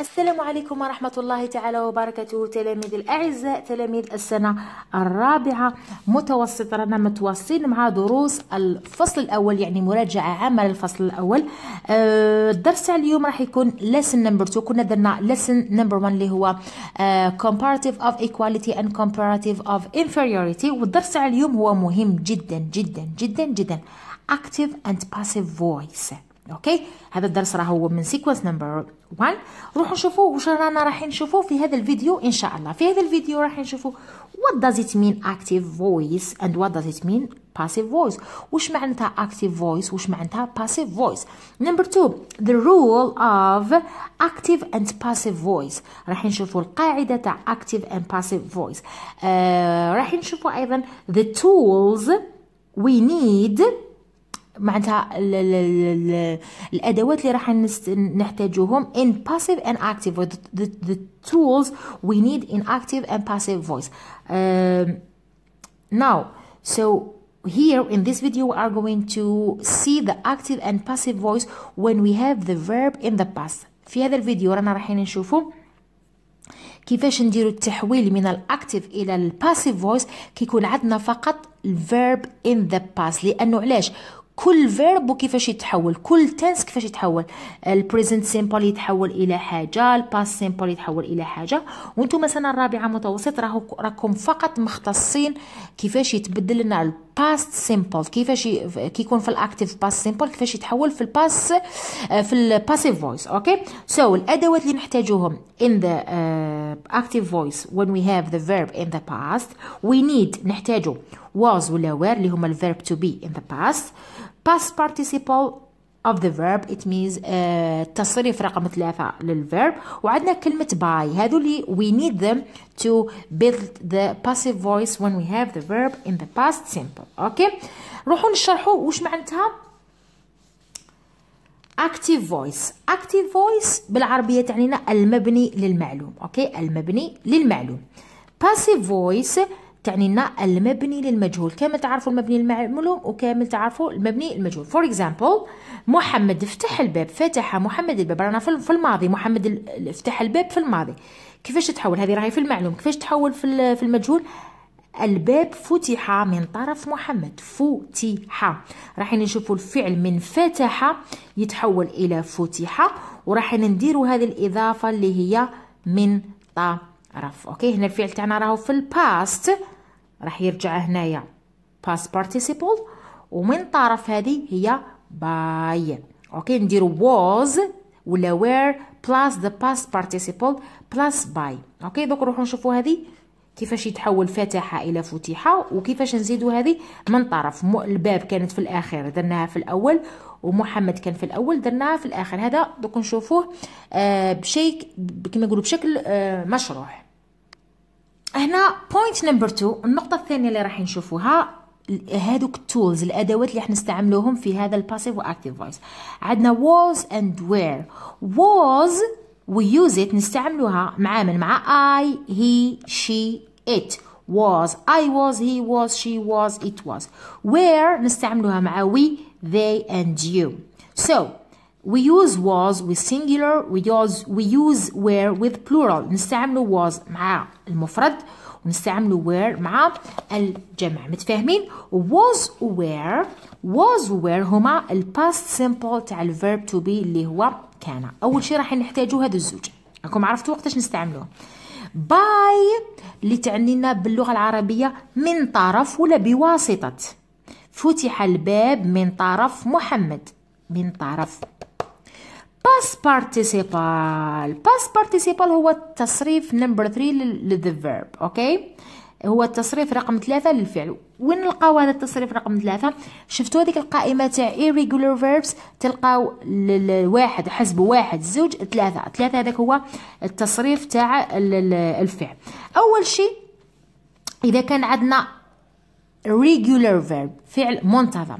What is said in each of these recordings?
السلام عليكم ورحمة الله تعالى وبركاته تلاميذ الأعزاء تلاميذ السنة الرابعة متوسط رانا متواصلين مع دروس الفصل الأول يعني مراجعة عامة للفصل الأول آه، الدرس تاع اليوم راح يكون lesson number 2 كنا درنا lesson number 1 اللي هو آه comparative of equality and comparative of inferiority والدرس تاع اليوم هو مهم جدا جدا جدا جدا active and passive voice اوكي هذا الدرس راه هو من سيكونس نمبر 1 نروحوا نشوفوا واش رانا راح نشوفوا في هذا الفيديو ان شاء الله في هذا الفيديو راح نشوفوا what does it mean active voice and what does it mean passive voice واش معناتها active voice واش معناتها passive voice نمبر 2 the rule of active and passive voice راح نشوفوا القاعده تاع active and passive voice آه راح نشوفوا ايضا the tools we need معناتها الادوات اللي راح نحتاجوهم in passive and active or the, the, the tools we need in active and passive voice um, now so here in this video we are going to see the active and passive voice when we have the verb in the past في هذا الفيديو رانا رايحين نشوفوا كيفاش نديرو التحويل من الاكتيف الى الباسيف فويس كيكون عندنا فقط الفيرب ان ذا باس لانه علاش كل فيرب وكيفاش يتحول كل تنس كيفاش يتحول البريزنت سيمبل يتحول الى حاجه الباس سيمبل يتحول الى حاجه وانتم مثلا الرابعه متوسط راكم فقط مختصين كيفاش يتبدل لنا باست سيمبل كيفاش كيكون في الاكتيف باست سيمبل كيفاش يتحول في الباس آه، في الباسيف فويس اوكي سو الادوات اللي نحتاجوهم ان ذا اكتيف فويس voice when we have the verb in the past we need نحتاجو was ولا were اللي هما الفيرب تو بي ان ذا باست باست participle of the verb it means uh, تصريف رقم ثلاثة للverb وعندنا كلمة by هذو اللي we need them to build the passive voice when we have the verb in the past simple okay. روحوا نشرحوا وش معناتها active voice active voice بالعربية تعنينا المبني للمعلوم اوكي okay. المبني للمعلوم passive voice تعني لنا المبني للمجهول كامل تعرفوا المبني للمعلوم وكامل تعرفوا المبني المجهول فور اكزامبل محمد فتح الباب فتح محمد الباب رانا في الماضي محمد فتح الباب في الماضي كيفاش تحول هذه راهي في المعلوم كيفاش تحول في في المجهول الباب فتح من طرف محمد فتح راح نشوفوا الفعل من فتح يتحول الى فتح وراح نديروا هذه الاضافه اللي هي من طرف اوكي هنا الفعل تاعنا راهو في الباست راح يرجع هنايا باس بارتيسيبل ومن طرف هذه هي باي اوكي نديرو ووز ولا وير بلاس ذا باس بارتيسيبل بلاس باي اوكي دوك نروحو نشوفو هذه كيفاش يتحول فتحة إلى فتيحة وكيفاش نزيدو هذه من طرف الباب كانت في الآخر درناها في الأول ومحمد كان في الأول درناها في الآخر هذا دوك نشوفوه آه بشيك كيما نقولو بشكل آه مشروح هنا بوينت نمبر 2 النقطه الثانيه اللي راح نشوفوها هادوك التولز الادوات اللي راح نستعملوهم في هذا الباسيف واكتيف فويس عندنا was and where was we use it نستعملوها مع من مع I he she it was I was he was she was it was where نستعملوها مع we they and you so we use was with singular we use we use were with plural نستعمل was مع المفرد ونستعمل were مع الجمع متفاهمين was were was were هما الباست simple تاع الverb to be اللي هو كان اول شيء راح نحتاجو هذا الزوج راكم عرفتوا وقتاش نستعملوه باي اللي تعني لنا باللغه العربيه من طرف ولا بواسطه فتح الباب من طرف محمد من طرف باس بارتيسيبال باس بارتيسيبال هو التصريف نمبر 3 للذا فيرب اوكي هو التصريف رقم ثلاثة للفعل وين نلقاو هذا التصريف رقم ثلاثة شفتوا هذيك القائمة تاع irregular verbs تلقاو الواحد حسب واحد زوج ثلاثة ثلاثة هذاك هو التصريف تاع الفعل أول شيء إذا كان عندنا regular verb فعل منتظم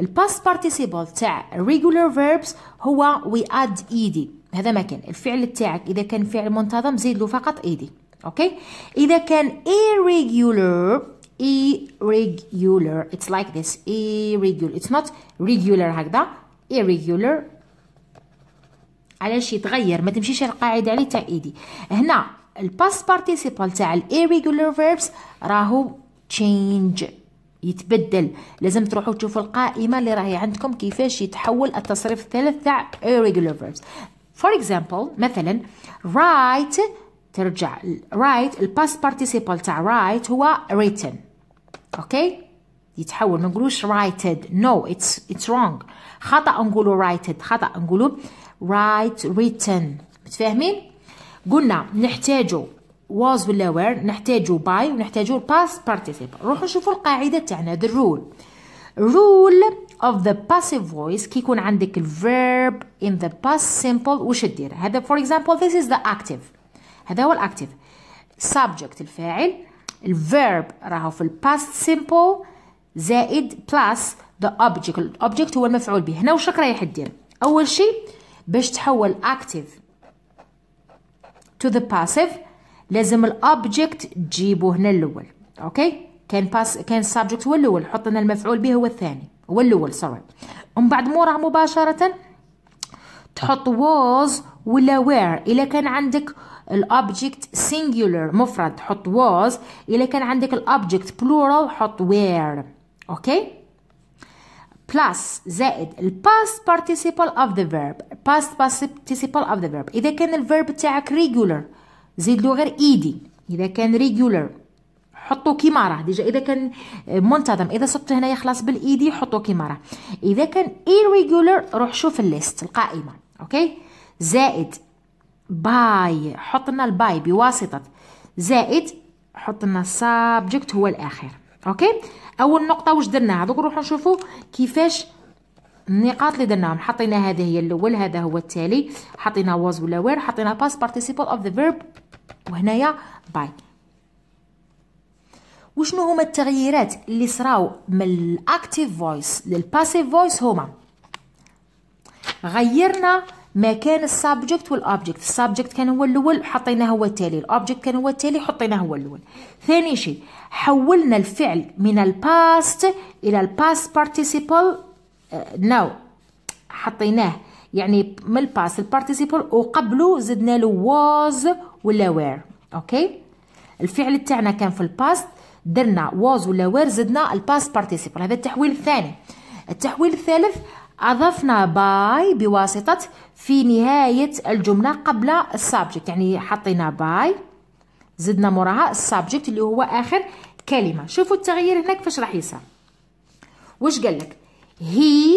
الباست بارتيسيبل تاع regular verbs هو وي اد ايدي هذا ما كان الفعل تاعك اذا كان فعل منتظم زيد له فقط ايدي اوكي اذا كان irregular irregular it's like this irregular it's not regular هكذا irregular علاش يتغير ما تمشيش القاعده عليه تاع ايدي هنا الباست بارتيسيبل تاع الايريجولار فيربس راهو تشينج يتبدل لازم تروحوا تشوفوا القائمه اللي راهي عندكم كيفاش يتحول التصريف الثالث تاع irregular verbs for example مثلا write ترجع write الباست participle تاع write هو written اوكي okay? يتحول ما نقولوش writed no it's it's wrong خطا نقولوا writed خطا نقولوا write written متفاهمين قلنا نحتاجوا was ولا were نحتاجو by ونحتاجو past participle روحو شوفو القاعدة تاعنا the rule rule of the passive voice كي يكون عندك ال verb in the past simple وش تدير هذا for example this is the active هذا هو active subject الفاعل ال verb راهو في ال past simple زائد plus the object ال object هو المفعول به هنا وش رايح دير أول شيء باش تحول active to the passive لازم الأبجكت تجيبوه هنا الأول أوكي كان باس كان السبجكت هو الأول حط لنا المفعول به هو الثاني هو الأول سوري ومن بعد مورا مباشرة تحط was ولا where إذا كان عندك الأوبجكت singular مفرد حط was إذا كان عندك الأوبجكت plural حط where أوكي بلاس زائد ال past participle of the verb past participle of the verb إذا كان الفيرب تاعك regular زيد له غير ايدي اذا كان ريجولر حطوا كيما راه ديجا اذا كان آه، منتظم اذا صبت هنايا خلاص بالايدي حطوا كيما راه اذا كان ايريجولر روح شوف الليست القائمه اوكي زائد باي حط لنا الباي بواسطه زائد حط لنا السابجكت هو الاخر اوكي اول نقطه واش درنا دوك نروحوا نشوفوا كيفاش النقاط اللي درناهم حطينا هذه هي الاول هذا هو التالي حطينا واز ولا وير حطينا باس بارتيسيبل اوف ذا فيرب وهنايا باي وشنو هما التغييرات اللي صراو من الاكتيف فويس للباسيف فويس هما غيرنا مكان السابجكت والاوبجكت السابجكت كان هو الاول حطيناه هو التالي الاوبجكت كان هو التالي حطيناه هو الاول ثاني شيء حولنا الفعل من الباست الى الباست بارتيسيبل ناو حطيناه يعني من الباست البارتيسيبل وقبله زدنا له was ولا وير اوكي الفعل تاعنا كان في الباست درنا واز ولا وير زدنا الباست بارتيسيبل هذا التحويل الثاني التحويل الثالث أضفنا باي بواسطة في نهاية الجملة قبل السابجكت يعني حطينا باي زدنا موراها السابجكت اللي هو آخر كلمة شوفوا التغيير هناك فاش راح يصير واش قال لك هي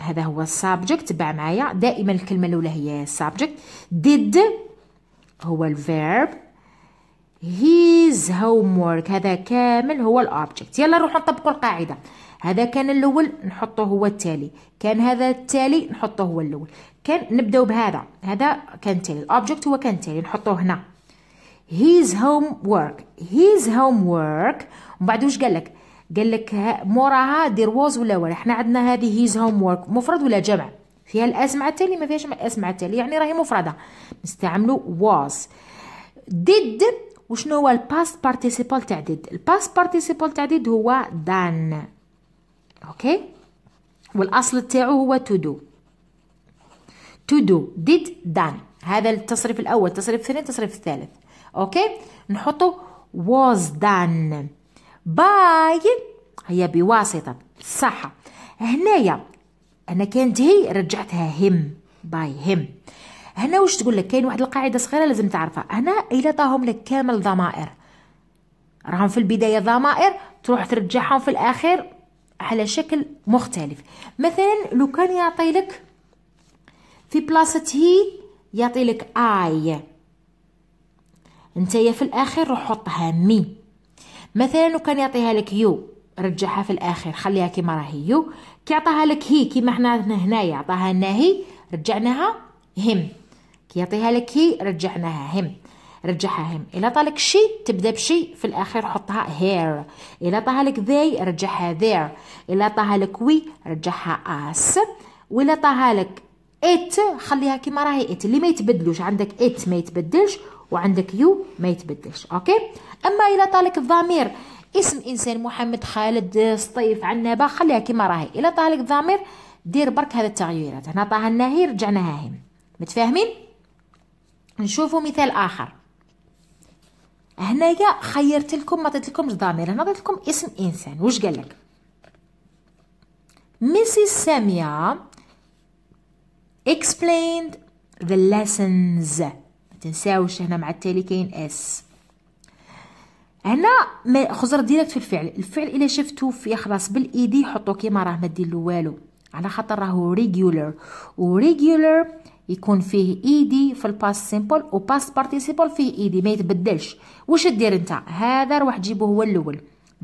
هذا هو السابجكت تبع معايا دائما الكلمة الأولى هي السابجكت ديد هو الفيرب هيز homework هذا كامل هو الأوبجكت يلا نروح نطبقوا القاعدة هذا كان الأول نحطه هو التالي كان هذا التالي نحطه هو الأول كان نبداو بهذا هذا كان تالي الأوبجكت هو كان تالي نحطوه هنا وورك homework هوم homework ومن بعد واش قال لك قال لك موراها دير ووز ولا ولا حنا عندنا هذه هوم homework مفرد ولا جمع فيها الاسمع التالي ما فيهاش الاسمع التالي يعني راهي مفرده نستعملو واز ديد وشنو هو الباست بارتيسيبال تاع ديد الباست بارتيسيبال تاع ديد هو دان اوكي والاصل تاعو هو تو دو تو دو ديد دان هذا التصريف الاول التصريف الثاني التصريف الثالث اوكي نحطو was دان باي هي بواسطة صح هنايا انا كانت هي رجعتها هم باي هم هنا واش تقول لك كاين واحد القاعده صغيره لازم تعرفها هنا الا طاهم لك كامل ضمائر راهم في البدايه ضمائر تروح ترجعهم في الاخير على شكل مختلف مثلا لو كان يعطي لك في بلاصه هي يعطي لك اي انت في الاخر روح حطها مي مثلا لو كان يعطيها لك يو رجعها في الاخر خليها كيما راهي كي عطاها لك هي كيما حنا هنايا عطاها لنا هي رجعناها هم كي يعطيها لك هي رجعناها هم رجعها هم الا طالك شي تبدا بشي في الاخير حطها هير الا طاها لك ذي رجعها ذير الا طاها لك وي رجعها اس ولا طاها لك ات خليها كيما راهي ات اللي ما يتبدلوش عندك ات ما يتبدلش وعندك يو ما يتبدلش اوكي اما الا طالك الضمير اسم انسان محمد خالد سطيف عنابه خليها كيما راهي الا طالك ضمير دير برك هذا التغييرات هنا طاها لنا رجعناها هنا متفاهمين نشوفوا مثال اخر هنايا خيرت لكم ما عطيت لكمش ضمير هنا عطيت لكم اسم انسان واش قال لك ميسي سامية explained the lessons ما تنساوش هنا مع التالي كاين اس هنا خزر ديريكت في الفعل الفعل الا شفتو في خلاص بالايدي حطو كيما راه ما ديرلو والو على خاطر راهو ريغولر وريغولر يكون فيه ايدي في الباس سيمبل وباس بارتيسيبل فيه ايدي ما يتبدلش واش دير انت هذا روح جيبه هو الاول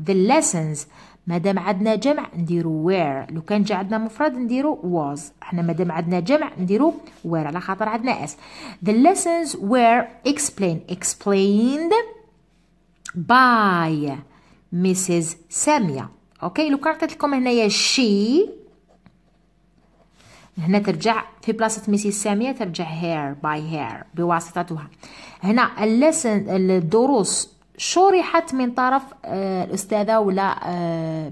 the lessons مادام عندنا جمع نديرو where لو كان جا عندنا مفرد نديرو was احنا مادام عندنا جمع نديرو where على خاطر عندنا اس the lessons were explained explained باي ميسيز ساميه اوكي لو كان عطيت لكم هنايا شي هنا ترجع في بلاصه ميسيز ساميه ترجع هير باي هير بواسطتها هنا اللسن الدروس شرحت من طرف آه، الاستاذه ولا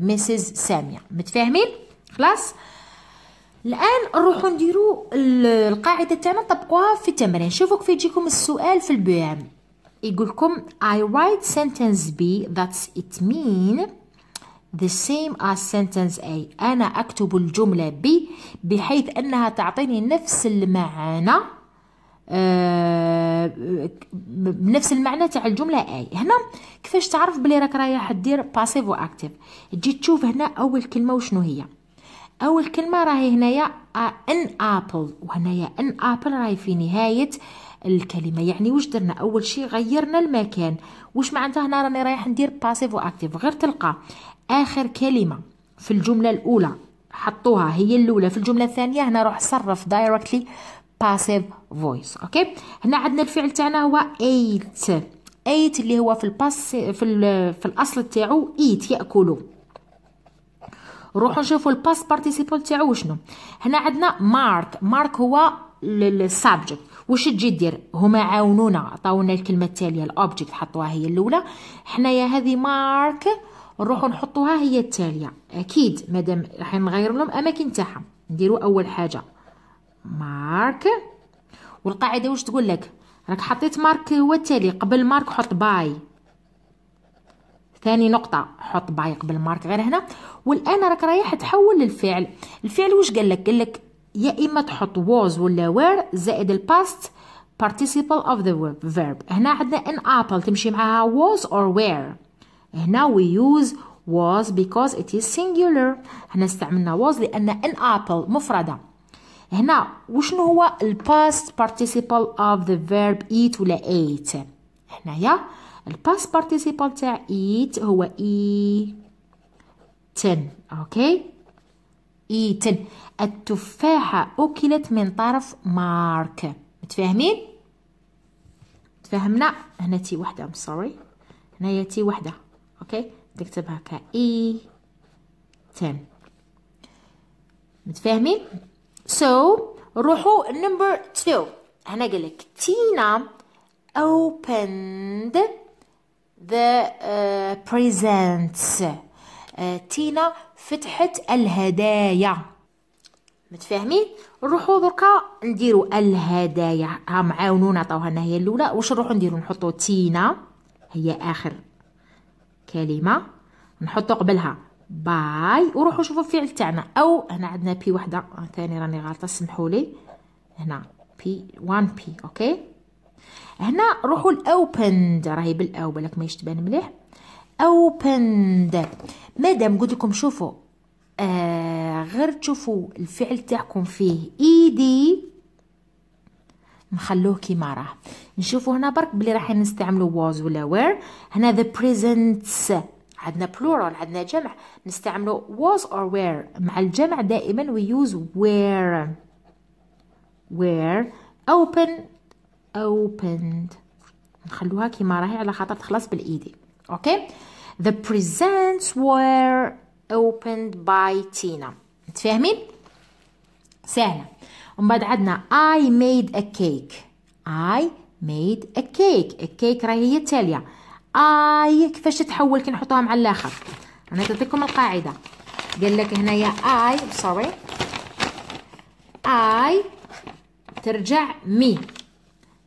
ميسيز ساميه متفاهمين خلاص الان نروحو نديرو القاعده تاعنا نطبقوها في التمرين شوفوا كيف يجيكم السؤال في البيان يقول لكم I write sentence B that's it mean the same as sentence A أنا أكتب الجملة B بحيث أنها تعطيني نفس المعنى آه بنفس المعنى تاع الجملة A هنا كيفاش تعرف بلي راك رايح دير باسيف واكتيف تجي تشوف هنا أول كلمة وشنو هي أول كلمة راهي هنايا ان آه، ابل وهنايا ان ابل راهي في نهاية الكلمه يعني واش درنا اول شيء غيرنا المكان واش معناتها هنا راني رايح ندير باسيف واكتيف غير تلقى اخر كلمه في الجمله الاولى حطوها هي الاولى في الجمله الثانيه هنا روح صرف دايركتلي باسيف فويس اوكي هنا عندنا الفعل تاعنا هو ايت ايت اللي هو في الباس في, في الاصل تاعو ايت ياكلوا روحوا نشوفوا الباس بارتيسيبول تاعو شنو هنا عندنا مارك مارك هو السابجكت واش تجي دير هما عاونونا عطاونا الكلمه التاليه الاوبجيكت حطوها هي الاولى حنايا هذه مارك نروحو نحطوها هي التاليه اكيد مادام راح نغير لهم اماكن تاعها نديرو اول حاجه مارك والقاعده واش تقول لك راك حطيت مارك هو التالي قبل مارك حط باي ثاني نقطة حط باي قبل مارك غير هنا والآن راك رايح تحول للفعل الفعل واش قال لك قال لك يا اما تحط was ولا were زائد الباست participle of the verb هنا عندنا ان apple تمشي معاها was or were هنا we use was because it is singular هنا استعملنا was لأن ان apple مفردة هنا وشنو هو ال past participle of the verb eat ولا ate هنايا ال past participle تاع eat هو eaten اوكي okay? إيتن التفاحة أكلت من طرف مارك متفاهمين؟ تفهمنا هنا تي وحدة I'm sorry هنا تي وحدة أوكي تكتبها هكا إي تن متفاهمين؟ so روحوا number two هنا قلك تينا opened the uh, presents تينا فتحت الهدايا متفاهمين نروحو دركا نديرو الهدايا ها معاونونا عطاوها هي الاولى واش نروحوا نديرو نحطو تينا هي اخر كلمه نحطوا قبلها باي وروحوا شوفوا الفعل تاعنا او هنا عندنا بي وحده ثاني راني غلطه سمحوا لي هنا بي 1 بي اوكي هنا روحوا الاوبند راهي بالاو بالك ما تبان مليح opened مادام قلت لكم شوفوا آه غير تشوفوا الفعل تاعكم فيه ايدي e نخلوه كيما راه نشوفوا هنا برك بلي راح نستعملوا was ولا were هنا the presents عندنا plural عندنا جمع نستعملوا was or were مع الجمع دائما we use where where open opened نخلوها كيما راهي على خاطر تخلص بالايدي اوكي e The presents were opened by Tina متفاهمين؟ سهلة ومن بعد عندنا I made a cake I made a cake الكيك راهي هي التالية I كيفاش تتحول كي نحطوها مع الاخر انا تعطيكم القاعدة قال لك هنايا I sorry I ترجع مي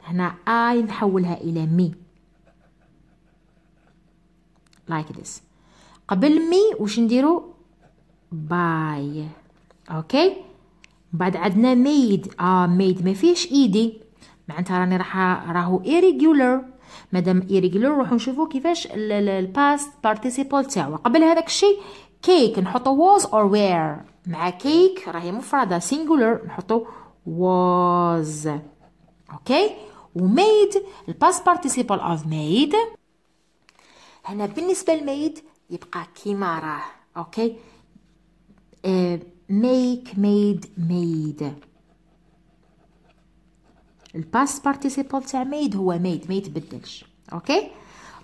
هنا I نحولها إلى مي like this قبل مي وش نديرو باي اوكي بعد عندنا ميد اه ميد ما فيش ايدي معناتها راني راح راهو irregular مادام irregular نروحو نشوفو كيفاش الباست participle تاعو قبل هذاك الشيء كيك نحطو was or where مع كيك راهي مفردة singular نحطو was اوكي وميد الباست participle of made هنا بالنسبه للميت يبقى كيما راه اوكي ميك ميد ميد الباس بارتيسيبل تاع ميد هو ميد ما يتبدلش اوكي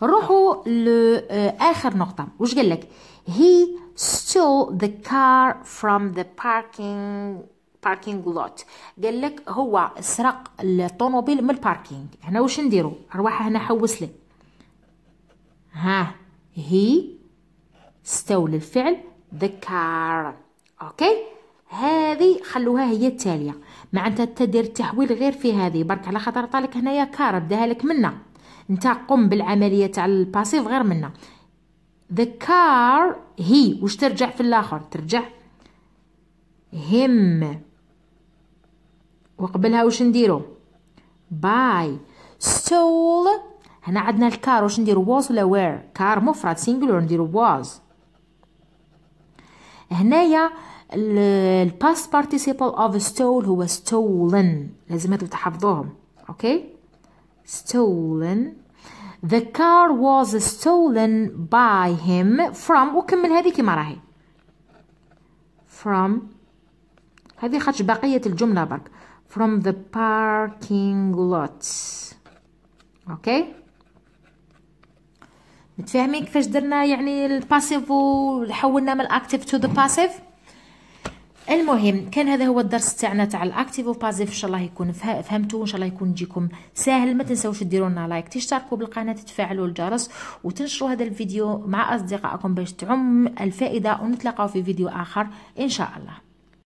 روحوا لاخر آه، نقطه واش قال لك هي stole the car from the parking باركينغ لوت قال لك هو سرق الطوموبيل من الباركينغ هنا واش نديرو ارواح هنا حوس لي ها هي استول الفعل the car اوكي هذه خلوها هي التاليه معناتها تدير التحويل غير في هذه برك على خاطر طالك هنايا كار بداها لك منا انت قم بالعمليه تاع الباسيف غير منا the car هي واش ترجع في الاخر ترجع him وقبلها واش نديرو باي stole هنا عندنا الكار واش نديرو واز ولا وير كار مفرد سينجلور نديرو واز هنايا الباست بارتيسيبل اوف ستول هو stolen لازم هادو تحفظوهم اوكي stolen the car was stolen by him from وكمل هذه كيما راهي from هذه خرج بقية الجملة برك from the parking lot اوكي okay. متفاهمين كيفاش درنا يعني الباسيف وحولنا من الاكتيف تو ذا باسيف المهم كان هذا هو الدرس تاعنا تاع الاكتيف وباسيف ان شاء الله يكون فهمتوه ان شاء الله يكون يجيكم ساهل ما تنساوش ديروا لنا لايك تشتركوا بالقناه تفعلوا الجرس وتنشروا هذا الفيديو مع اصدقائكم باش تعم الفائده ونتلاقاو في فيديو اخر ان شاء الله